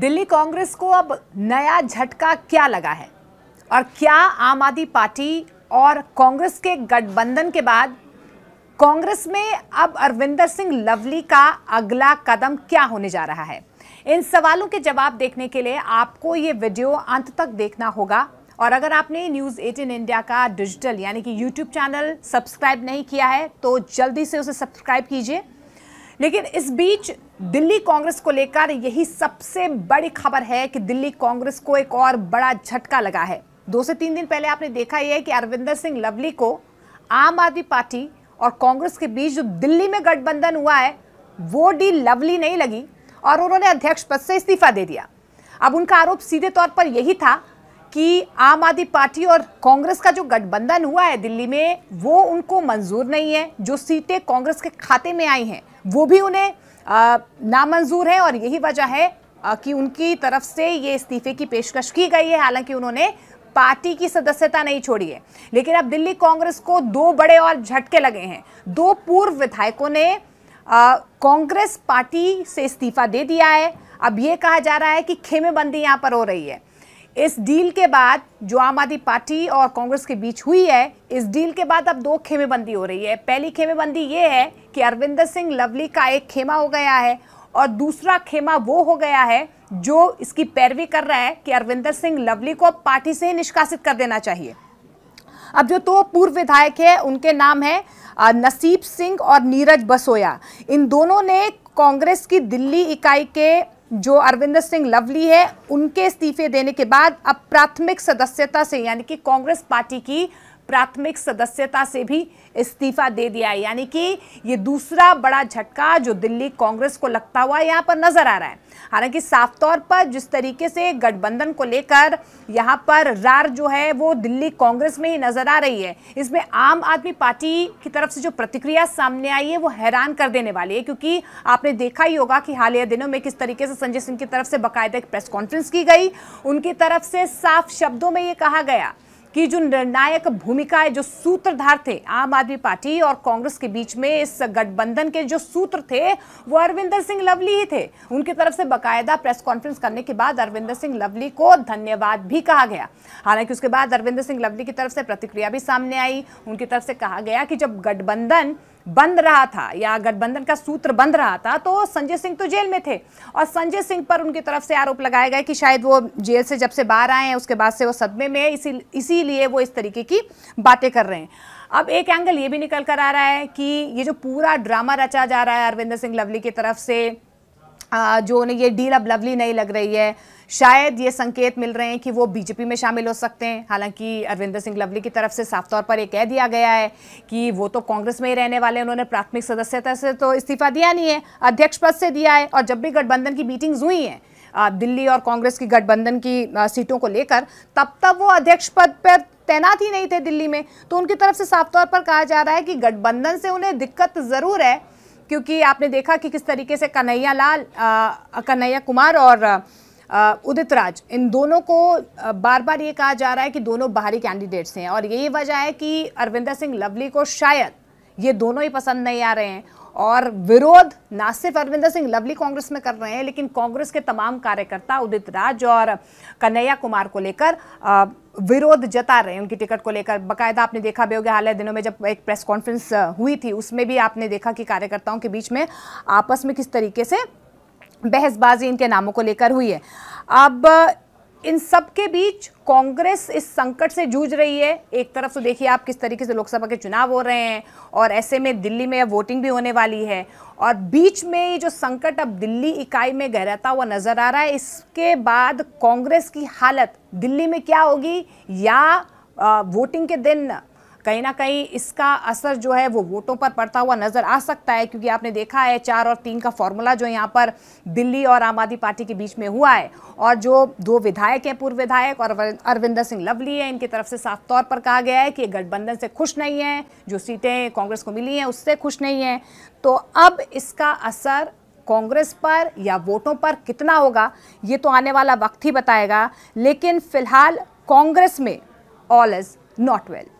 दिल्ली कांग्रेस को अब नया झटका क्या लगा है और क्या आम आदमी पार्टी और कांग्रेस के गठबंधन के बाद कांग्रेस में अब अरविंदर सिंह लवली का अगला कदम क्या होने जा रहा है इन सवालों के जवाब देखने के लिए आपको ये वीडियो अंत तक देखना होगा और अगर आपने न्यूज़ 18 इंडिया का डिजिटल यानी कि यूट्यूब चैनल सब्सक्राइब नहीं किया है तो जल्दी से उसे सब्सक्राइब कीजिए लेकिन इस बीच दिल्ली कांग्रेस को लेकर यही सबसे बड़ी खबर है कि दिल्ली कांग्रेस को एक और बड़ा झटका लगा है दो से तीन दिन पहले आपने देखा यह कि अरविंदर सिंह लवली को आम आदमी पार्टी और कांग्रेस के बीच जो दिल्ली में गठबंधन हुआ है वो डील लवली नहीं लगी और उन्होंने अध्यक्ष पद से इस्तीफा दे दिया अब उनका आरोप सीधे तौर पर यही था कि आम आदमी पार्टी और कांग्रेस का जो गठबंधन हुआ है दिल्ली में वो उनको मंजूर नहीं है जो सीटें कांग्रेस के खाते में आई हैं वो भी उन्हें नामंजूर है और यही वजह है कि उनकी तरफ से ये इस्तीफे की पेशकश की गई है हालांकि उन्होंने पार्टी की सदस्यता नहीं छोड़ी है लेकिन अब दिल्ली कांग्रेस को दो बड़े और झटके लगे हैं दो पूर्व विधायकों ने कांग्रेस पार्टी से इस्तीफा दे दिया है अब ये कहा जा रहा है कि खेमेबंदी यहाँ पर हो रही है इस डील के बाद जो आम आदमी पार्टी और कांग्रेस के बीच हुई है इस डील के बाद अब दो खेमेबंदी हो रही है पहली खेमेबंदी ये है कि अरविंदर सिंह लवली का एक खेमा हो गया है और दूसरा खेमा वो हो गया है जो इसकी पैरवी कर रहा है कि अरविंदर सिंह लवली को पार्टी से ही निष्कासित कर देना चाहिए अब जो तो पूर्व विधायक है उनके नाम है नसीब सिंह और नीरज बसोया इन दोनों ने कांग्रेस की दिल्ली इकाई के जो अरविंद सिंह लवली है उनके इस्तीफे देने के बाद अब प्राथमिक सदस्यता से यानी कि कांग्रेस पार्टी की प्राथमिक सदस्यता से भी इस्तीफा दे दिया है यानी कि ये दूसरा बड़ा झटका जो दिल्ली कांग्रेस को लगता हुआ यहाँ पर नजर आ रहा है हालांकि साफ तौर पर जिस तरीके से गठबंधन को लेकर यहाँ पर रार जो है वो दिल्ली कांग्रेस में ही नजर आ रही है इसमें आम आदमी पार्टी की तरफ से जो प्रतिक्रिया सामने आई है वो हैरान कर देने वाली है क्योंकि आपने देखा ही होगा कि हालिया दिनों में किस तरीके से संजय सिंह की तरफ से बाकायदा एक प्रेस कॉन्फ्रेंस की गई उनकी तरफ से साफ शब्दों में ये कहा गया की जो निर्णायक है जो सूत्रधार थे आम आदमी पार्टी और कांग्रेस के बीच में इस गठबंधन के जो सूत्र थे वो अरविंदर सिंह लवली ही थे उनकी तरफ से बकायदा प्रेस कॉन्फ्रेंस करने के बाद अरविंदर सिंह लवली को धन्यवाद भी कहा गया हालांकि उसके बाद अरविंदर सिंह लवली की तरफ से प्रतिक्रिया भी सामने आई उनकी तरफ से कहा गया कि जब गठबंधन बंध रहा था या गठबंधन का सूत्र बंद रहा था तो संजय सिंह तो जेल में थे और संजय सिंह पर उनकी तरफ से आरोप लगाए गए कि शायद वो जेल से जब से बाहर आए हैं उसके बाद से वो सदमे में इसी इसीलिए वो इस तरीके की बातें कर रहे हैं अब एक एंगल ये भी निकल कर आ रहा है कि ये जो पूरा ड्रामा रचा जा रहा है अरविंद सिंह लवली की तरफ से जो ये डील अब लवली नहीं लग रही है शायद ये संकेत मिल रहे हैं कि वो बीजेपी में शामिल हो सकते हैं हालांकि अरविंदर सिंह लवली की तरफ से साफ तौर पर ये कह दिया गया है कि वो तो कांग्रेस में ही रहने वाले उन्होंने प्राथमिक सदस्यता से तो इस्तीफा दिया नहीं है अध्यक्ष पद से दिया है और जब भी गठबंधन की मीटिंग्स हुई हैं दिल्ली और कांग्रेस की गठबंधन की सीटों को लेकर तब तक वो अध्यक्ष पद पर तैनात ही नहीं थे दिल्ली में तो उनकी तरफ से साफ तौर पर कहा जा रहा है कि गठबंधन से उन्हें दिक्कत ज़रूर है क्योंकि आपने देखा कि किस तरीके से कन्हैया लाल कन्हैया कुमार और उदित राज इन दोनों को बार बार ये कहा जा रहा है कि दोनों बाहरी कैंडिडेट्स हैं और यही वजह है कि अरविंदर सिंह लवली को शायद ये दोनों ही पसंद नहीं आ रहे हैं और विरोध ना सिर्फ अरविंदर सिंह लवली कांग्रेस में कर रहे हैं लेकिन कांग्रेस के तमाम कार्यकर्ता उदित राज और कन्हैया कुमार को लेकर विरोध जता रहे हैं उनकी टिकट को लेकर बकायदा आपने देखा भी होगा हाल दिनों में जब एक प्रेस कॉन्फ्रेंस हुई थी उसमें भी आपने देखा कि कार्यकर्ताओं के बीच में आपस में किस तरीके से बहसबाजी इनके नामों को लेकर हुई है अब इन सब के बीच कांग्रेस इस संकट से जूझ रही है एक तरफ तो देखिए आप किस तरीके से लोकसभा के चुनाव हो रहे हैं और ऐसे में दिल्ली में वोटिंग भी होने वाली है और बीच में ये जो संकट अब दिल्ली इकाई में गहराता हुआ नजर आ रहा है इसके बाद कांग्रेस की हालत दिल्ली में क्या होगी या वोटिंग के दिन कहीं ना कहीं इसका असर जो है वो वोटों पर पड़ता हुआ नज़र आ सकता है क्योंकि आपने देखा है चार और तीन का फॉर्मूला जो यहाँ पर दिल्ली और आम आदमी पार्टी के बीच में हुआ है और जो दो विधायक हैं पूर्व विधायक और अरविंदर सिंह लवली है इनकी तरफ से साफ तौर पर कहा गया है कि गठबंधन से खुश नहीं है जो सीटें कांग्रेस को मिली हैं उससे खुश नहीं है तो अब इसका असर कांग्रेस पर या वोटों पर कितना होगा ये तो आने वाला वक्त ही बताएगा लेकिन फिलहाल कांग्रेस में ऑल इज़ नॉट वेल